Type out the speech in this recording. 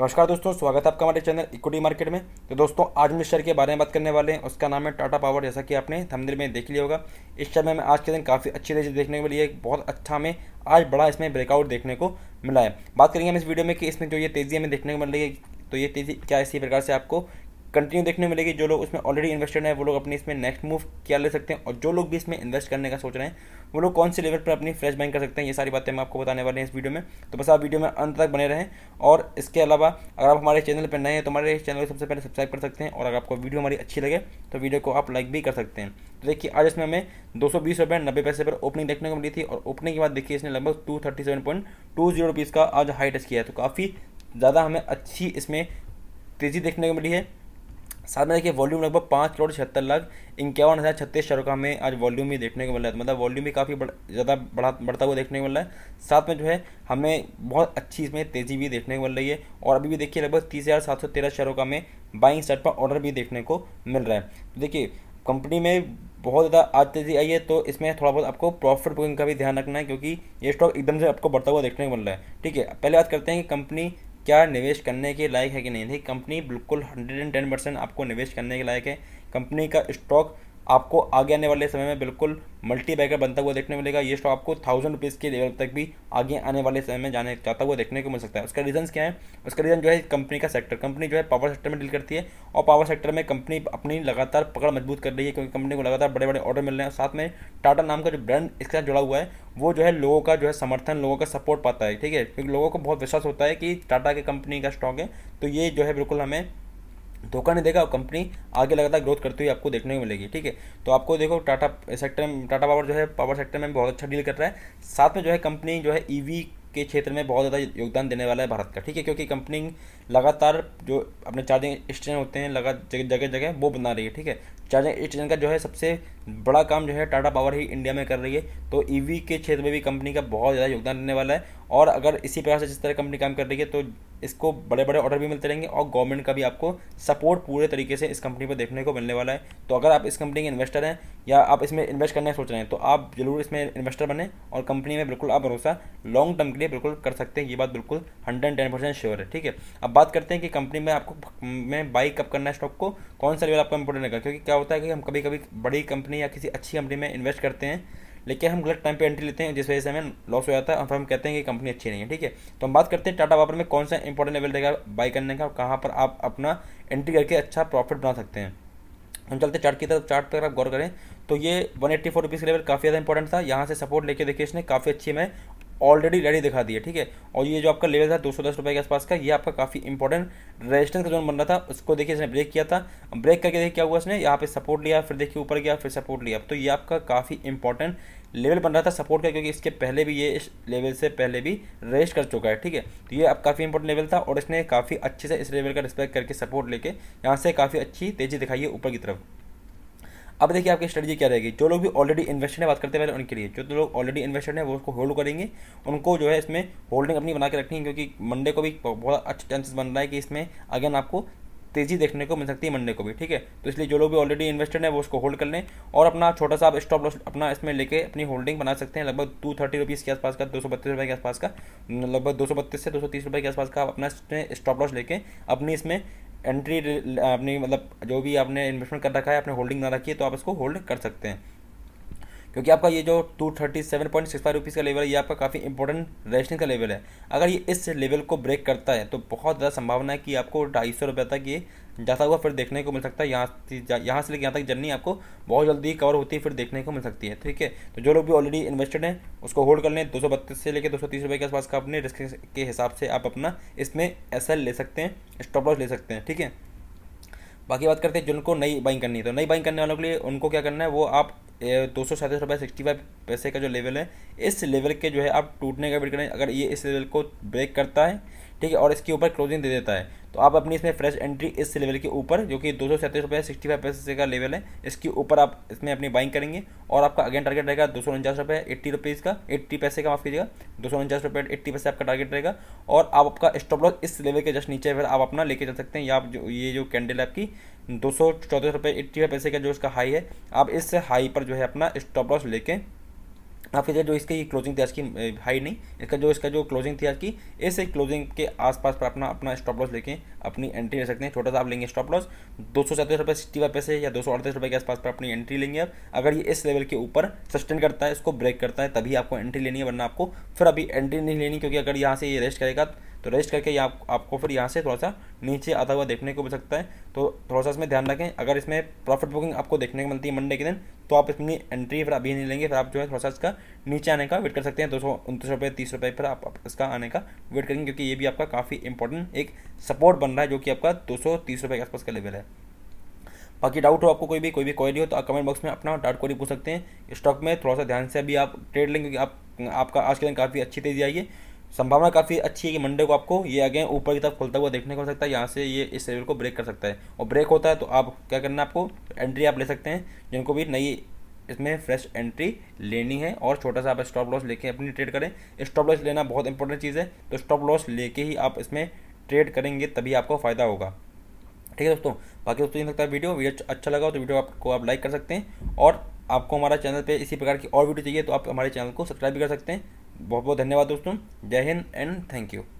नमस्कार दोस्तों स्वागत है आपका हमारे चैनल इक्विटी मार्केट में तो दोस्तों आज हम इस शेयर के बारे में बात करने वाले हैं उसका नाम है टाटा पावर जैसा कि आपने थंबनेल में देख लिया होगा इस शेयर में हमें आज के दिन काफ़ी अच्छी तेजी देखने को मिली है बहुत अच्छा हमें आज बड़ा इसमें ब्रेकआउट देखने को मिला है बात करेंगे हम इस वीडियो में कि इसमें जो ये तेज़ी हमें देखने को मिल रही है तो ये तेज़ी क्या इसी प्रकार से आपको कंटिन्यू देखने मिलेगी जो लोग उसमें ऑलरेडी इन्वेस्टेड हैं वो लोग अपनी इसमें नेक्स्ट मूव क्या ले सकते हैं और जो लोग भी इसमें इन्वेस्ट करने का सोच रहे हैं वो लोग कौन से लेवल पर अपनी फ्रेश बाइंग कर सकते हैं ये सारी बातें हम आपको बताने वाले हैं इस वीडियो में तो बस आप वीडियो में अंत तक बने रहें और इसके अलावा अगर आप हमारे चैनल पर नए हैं तो हमारे चैनल को सबसे पहले सब्सक्राइब कर सकते हैं और अगर आपको वीडियो हमारी अच्छी लगे तो वीडियो को आप लाइक भी कर सकते हैं तो देखिए आज इसमें हमें दो सौ बीस रुपये नब्बे पैसे पर ओपनिंग देखने को मिली थी और ओपनिंग के बाद देखिए इसने लगभग two thirty seven point two zero rupees का आज हाई टच किया है तो काफ़ी ज़्यादा हमें अच्छी इसमें तेज़ी देखने को मिली है साथ में देखिए वॉल्यूम लगभग पाँच करोड़ छिहत्तर लाख इक्यावन हज़ार छत्तीस शहरों का हमें आज वॉल्यूम भी देखने को मिल रहा है मतलब वॉल्यूम भी काफ़ी ज़्यादा बढ़ा बढ़ता हुआ देखने को मिला है साथ में जो है हमें बहुत अच्छी इसमें तेज़ी भी देखने को मिल रही है और अभी भी देखिए लगभग तीस हज़ार सात सौ तेरह शहरों का हमें बाइंग स्टार्ट पर ऑर्डर भी देखने को मिल रहा है तो देखिए कंपनी में बहुत ज़्यादा आज तेज़ी आई है तो इसमें थोड़ा बहुत आपको प्रॉफिट बुकिंग का भी ध्यान रखना है क्योंकि ये स्टॉक एकदम से आपको बढ़ता हुआ देखने को मिल रहा है ठीक है पहले बात करते हैं कि कंपनी क्या निवेश करने के लायक है कि नहीं देखिए कंपनी बिल्कुल हंड्रेड एंड टेन परसेंट आपको निवेश करने के लायक है कंपनी का स्टॉक आपको आगे आने वाले समय में बिल्कुल मल्टी बैगर बनता हुआ देखने मिलेगा ये स्टॉक आपको थाउजेंड रुपीज़ के लेवल तक भी आगे आने वाले समय में जाने जाता हुआ देखने को मिल सकता है उसका रीजन क्या है उसका रीज़न जो है कंपनी का सेक्टर कंपनी जो है पावर सेक्टर में डील करती है और पावर सेक्टर में कंपनी अपनी लगातार पकड़ मजबूत कर रही है क्योंकि कंपनी को लगातार बड़े बड़े ऑर्डर मिल रहे हैं साथ में टाटा नाम का जो ब्रांड इसके साथ जुड़ा हुआ है वो जो है लोगों का जो है समर्थन लोगों का सपोर्ट पाता है ठीक है क्योंकि लोगों को बहुत विश्वास होता है कि टाटा की कंपनी का स्टॉक है तो ये जो है बिल्कुल हमें धोखा नहीं देगा और कंपनी आगे लगातार ग्रोथ करती हुई आपको देखने को मिलेगी ठीक है तो आपको देखो टाटा सेक्टर में टाटा पावर जो है पावर सेक्टर में बहुत अच्छा डील कर रहा है साथ में जो है कंपनी जो है ईवी e के क्षेत्र में बहुत ज़्यादा योगदान देने वाला है भारत का ठीक है क्योंकि कंपनी लगातार जो अपने चार्जिंग स्टेशन होते हैं लगा जगह जगह वो बना रही है ठीक है चार्जिंग स्टेशन का जो है सबसे बड़ा काम जो है टाटा पावर ही इंडिया में कर रही है तो ईवी e के क्षेत्र में भी कंपनी का बहुत ज़्यादा योगदान रहने वाला है और अगर इसी प्रकार से जिस तरह कंपनी काम कर रही है तो इसको बड़े बड़े ऑर्डर भी मिलते रहेंगे और गवर्नमेंट का भी आपको सपोर्ट पूरे तरीके से इस कंपनी पर देखने को मिलने वाला है तो अगर आप इस कंपनी के इन्वेस्टर हैं या आप इसमें इन्वेस्ट करने सोच रहे हैं तो आप जरूर इसमें इन्वेस्टर बने और कंपनी में बिल्कुल आप भरोसा लॉन्ग टर्म के लिए बिल्कुल कर सकते हैं ये बात बिल्कुल हंड्रेड टेन परसेंट श्योर है ठीक है अब बात करते हैं कि कंपनी में आपको में बाई कब करना है स्टॉक को कौन सा लेवल आपको इंपॉर्टेंट रहेगा क्योंकि क्या क्या होता है कि हम कभी कभी बड़ी कंपनी या किसी अच्छी कंपनी में इन्वेस्ट करते हैं लेकिन हम गलत टाइम पे एंट्री लेते हैं जिस वजह से हमें लॉस हो जाता है और हम कहते हैं कि कंपनी अच्छी नहीं है ठीक है तो हम बात करते हैं टाटा वापर में कौन सा इंपॉर्टेंट लेवल रहेगा बाई करने का कहाँ पर आप अपना एंट्री करके अच्छा प्रॉफिट बना सकते हैं हम चलते चार्ट की तरफ चार्ट पर आप गौर करें तो ये वन एट्टी फोर रुपीज़ का लेवल काफ़ी ज़्यादा इंपॉर्टेंट था यहाँ से सपोर्ट लेके देखिए इसने काफ़ी अच्छी में ऑलरेडी रेडी दिखा दिया ठीक है और ये जो आपका लेवल था दो सौ दस रुपये के आसपास का ये आपका काफ़ी इंपॉर्टेंट रेजिस्टेंस का जोन बन रहा था उसको देखिए इसने ब्रेक किया था ब्रेक करके देखिए क्या हुआ इसने यहाँ पे सपोर्ट लिया फिर देखिए ऊपर गया फिर सपोर्ट लिया तो ये आपका काफ़ी इंपॉर्टेंट लेवल बन रहा था सपोर्ट का क्योंकि इसके पहले भी ये इस लेवल से पहले भी रेस्ट कर चुका है ठीक है तो ये अब काफ़ी इंपॉर्टेंट लेवल था और इसने काफ़ी अच्छे से इस लेवल का रिस्पेक्ट करके सपोर्ट लेके यहाँ से काफ़ी अच्छी तेज़ी दिखाई है ऊपर की तरफ अब देखिए आपकी स्ट्रेटजी क्या रहेगी जो लोग भी ऑलरेडी इन्वेस्टेड है बात करते हैं पहले उनके लिए जो तो लोग ऑलरेडी इन्वेस्टेड है वो उसको होल्ड करेंगे उनको जो है इसमें होल्डिंग अपनी बना के रखनी है क्योंकि मंडे को भी बहुत अच्छा चांसेस बन रहा है कि इसमें अगेन आपको तेज़ी देखने को मिल सकती है मंडे को भी ठीक है तो इसलिए जो लोग भी ऑलरेडी इन्वेस्टेड है वो उसको होल्ड कर लें और अपना छोटा सा आप स्टॉप लॉस अपना इसमें लेके अपनी होल्डिंग बना सकते हैं लगभग टू थर्टी रुपीज़ के आसपास का दो सौ बत्तीस रुपये के आसपास का लगभग दो सौ बत्तीस से दो सौ तीस रुपये के आसपास का आप अपना स्टॉप लॉस लेके अपनी इसमें एंट्री अपनी मतलब जो भी आपने इन्वेस्टमेंट कर रखा है आपने होल्डिंग ना रखी है तो आप इसको होल्ड कर सकते हैं क्योंकि आपका ये जो two thirty seven point six five rupees का लेवल है ये आपका काफ़ी इंपॉर्टेंट रेजिस्टेंस का लेवल है अगर ये इस लेवल को ब्रेक करता है तो बहुत ज़्यादा संभावना है कि आपको ढाई सौ रुपये तक ये जाता हुआ फिर देखने को मिल सकता है यहाँ यहाँ से लेकर यहाँ तक जर्नी आपको बहुत जल्दी कवर होती है फिर देखने को मिल सकती है ठीक है तो जो लोग भी ऑलरेडी इन्वेस्टेड हैं उसको होल्ड कर लें दो से लेकर दो रुपए के आसपास का अपने रिस्क के हिसाब से आप अपना इसमें एस ले सकते हैं स्टॉप लॉस ले सकते हैं ठीक है बाकी बात करते हैं जिनको नई बाइंग करनी है तो नई बाइंग करने वालों के लिए उनको क्या करना है वो आप दो सौ सैंतीस रुपये सिक्सटी फाइव पैसे का जो लेवल है इस लेवल के जो है आप टूटने का वेट करें अगर ये इस लेवल को ब्रेक करता है ठीक है और इसके ऊपर क्लोजिंग दे देता है तो आप अपनी इसमें फ्रेश एंट्री इस लेवल के ऊपर जो कि दो सौ सैंतीस रुपये सिक्सटी फाइव पैसे का लेवल है इसके ऊपर आप इसमें अपनी बाइंग करेंगे और आपका अगेन टारगेट रहेगा दो सौ उनचास रुपये एट्टी रुपीज़ का एट्टी पैसे का माफ़ कीजिएगा दो सौ उनचास रुपये एट्टी पैसे आपका टारगेट रहेगा और आप आपका स्टॉप लॉस इस लेवल के जस्ट नीचे फिर आप अपना लेके जा सकते हैं या आप जो ये जो कैंडल है आपकी दो सौ चौदह रुपये एट्टी पैसे का जो इसका हाई है आप इस हाई पर जो है अपना स्टॉप लॉस लेके काफी हाँ, फिर जो इसकी क्लोजिंग थी आज की हाई नहीं इसका जो इसका जो क्लोजिंग थी आज की इस क्लोजिंग के आसपास पर अपना अपना स्टॉप लॉस लेके अपनी एंट्री ले सकते हैं छोटा सा आप लेंगे स्टॉप लॉस दो सौ सैंतीस रुपये सिक्सटी पैसे या दो सौ अड़तीस रुपये के आसपास पर अपनी एंट्री लेंगे आप अगर ये इस लेवल के ऊपर सस्टेन करता है इसको ब्रेक करता है तभी आपको एंट्री लेनी है वरना आपको फिर अभी एंट्री नहीं लेनी क्योंकि अगर यहाँ से ये रेस्ट करेगा तो रेस्ट करके आप, आपको फिर यहाँ से थोड़ा सा नीचे आता हुआ देखने को मिल सकता है तो थोड़ा सा इसमें ध्यान रखें अगर इसमें प्रॉफिट बुकिंग आपको देखने को मिलती है मंडे के दिन तो आप इसमें एंट्री फिर अभी नहीं लेंगे फिर आप जो है थोड़ा सा इसका नीचे आने का वेट कर सकते हैं दो सौ उनतीस रुपये तीस रुपये फिर आप, इसका आने का वेट करेंगे क्योंकि ये भी आपका काफ़ी इंपॉर्टेंट एक सपोर्ट बन रहा है जो कि आपका दो सौ तीस रुपये के आसपास का लेवल है बाकी डाउट हो आपको कोई भी कोई भी क्वेरी हो तो आप कमेंट बॉक्स में अपना डाउट क्वेरी पूछ सकते हैं स्टॉक में थोड़ा सा ध्यान से अभी आप ट्रेड लेंगे क्योंकि आप आपका आज के दिन काफ़ी अच्छी तेजी आई है संभावना काफ़ी अच्छी है कि मंडे को आपको ये आगे ऊपर की तरफ खुलता हुआ देखने को सकता है यहाँ से ये इस लेवल को ब्रेक कर सकता है और ब्रेक होता है तो आप क्या करना है आपको एंट्री आप ले सकते हैं जिनको भी नई इसमें फ्रेश एंट्री लेनी है और छोटा सा आप स्टॉप लॉस लेके अपनी ट्रेड करें स्टॉप लॉस लेना बहुत इंपॉर्टेंट चीज़ है तो स्टॉप लॉस लेके ही आप इसमें ट्रेड करेंगे तभी आपको फ़ायदा होगा ठीक है दोस्तों बाकी दोस्तों ये सकता है वीडियो वीडियो अच्छा लगा हो तो वीडियो आपको आप लाइक कर सकते हैं और आपको हमारा चैनल पे इसी प्रकार की और वीडियो चाहिए तो आप हमारे चैनल को सब्सक्राइब भी कर सकते हैं बहुत बहुत धन्यवाद दोस्तों जय हिंद एंड थैंक यू